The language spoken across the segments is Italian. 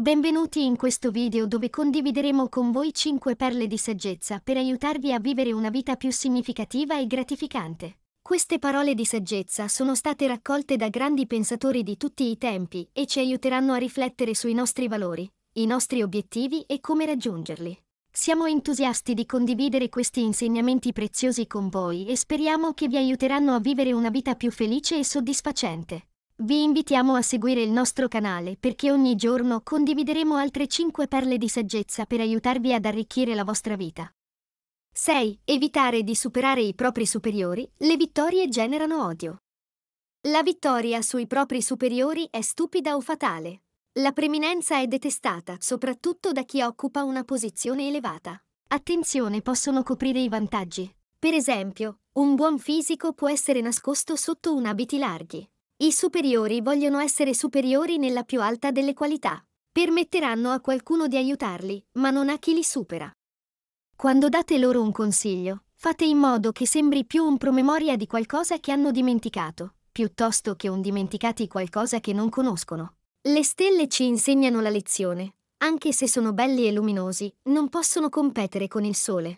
Benvenuti in questo video dove condivideremo con voi 5 perle di saggezza per aiutarvi a vivere una vita più significativa e gratificante. Queste parole di saggezza sono state raccolte da grandi pensatori di tutti i tempi e ci aiuteranno a riflettere sui nostri valori, i nostri obiettivi e come raggiungerli. Siamo entusiasti di condividere questi insegnamenti preziosi con voi e speriamo che vi aiuteranno a vivere una vita più felice e soddisfacente. Vi invitiamo a seguire il nostro canale perché ogni giorno condivideremo altre 5 perle di saggezza per aiutarvi ad arricchire la vostra vita. 6. Evitare di superare i propri superiori, le vittorie generano odio. La vittoria sui propri superiori è stupida o fatale. La preminenza è detestata soprattutto da chi occupa una posizione elevata. Attenzione possono coprire i vantaggi. Per esempio, un buon fisico può essere nascosto sotto un abiti larghi. I superiori vogliono essere superiori nella più alta delle qualità. Permetteranno a qualcuno di aiutarli, ma non a chi li supera. Quando date loro un consiglio, fate in modo che sembri più un promemoria di qualcosa che hanno dimenticato, piuttosto che un dimenticati qualcosa che non conoscono. Le stelle ci insegnano la lezione. Anche se sono belli e luminosi, non possono competere con il sole.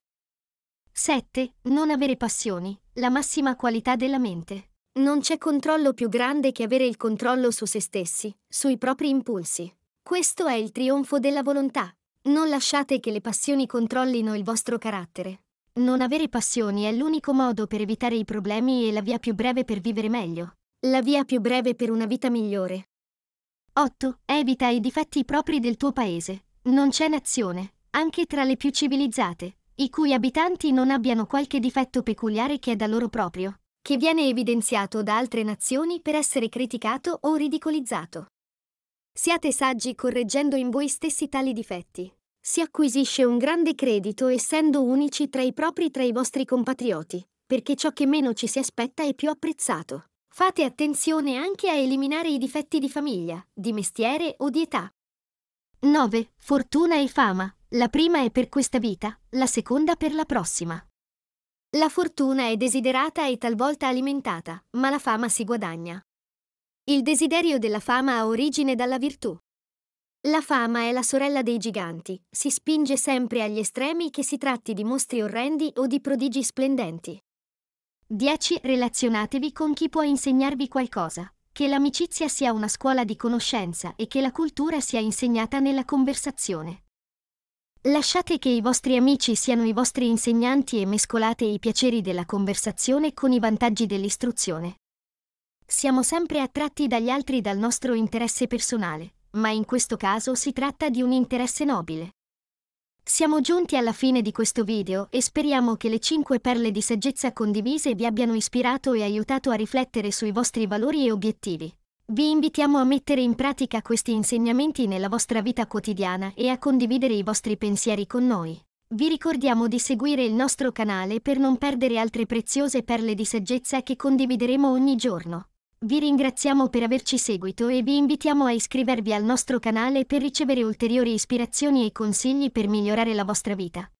7. Non avere passioni, la massima qualità della mente. Non c'è controllo più grande che avere il controllo su se stessi, sui propri impulsi. Questo è il trionfo della volontà. Non lasciate che le passioni controllino il vostro carattere. Non avere passioni è l'unico modo per evitare i problemi e la via più breve per vivere meglio. La via più breve per una vita migliore. 8. Evita i difetti propri del tuo paese. Non c'è nazione, anche tra le più civilizzate, i cui abitanti non abbiano qualche difetto peculiare che è da loro proprio che viene evidenziato da altre nazioni per essere criticato o ridicolizzato. Siate saggi correggendo in voi stessi tali difetti. Si acquisisce un grande credito essendo unici tra i propri tra i vostri compatrioti, perché ciò che meno ci si aspetta è più apprezzato. Fate attenzione anche a eliminare i difetti di famiglia, di mestiere o di età. 9. Fortuna e fama. La prima è per questa vita, la seconda per la prossima. La fortuna è desiderata e talvolta alimentata, ma la fama si guadagna. Il desiderio della fama ha origine dalla virtù. La fama è la sorella dei giganti, si spinge sempre agli estremi che si tratti di mostri orrendi o di prodigi splendenti. 10. Relazionatevi con chi può insegnarvi qualcosa. Che l'amicizia sia una scuola di conoscenza e che la cultura sia insegnata nella conversazione. Lasciate che i vostri amici siano i vostri insegnanti e mescolate i piaceri della conversazione con i vantaggi dell'istruzione. Siamo sempre attratti dagli altri dal nostro interesse personale, ma in questo caso si tratta di un interesse nobile. Siamo giunti alla fine di questo video e speriamo che le 5 perle di saggezza condivise vi abbiano ispirato e aiutato a riflettere sui vostri valori e obiettivi. Vi invitiamo a mettere in pratica questi insegnamenti nella vostra vita quotidiana e a condividere i vostri pensieri con noi. Vi ricordiamo di seguire il nostro canale per non perdere altre preziose perle di saggezza che condivideremo ogni giorno. Vi ringraziamo per averci seguito e vi invitiamo a iscrivervi al nostro canale per ricevere ulteriori ispirazioni e consigli per migliorare la vostra vita.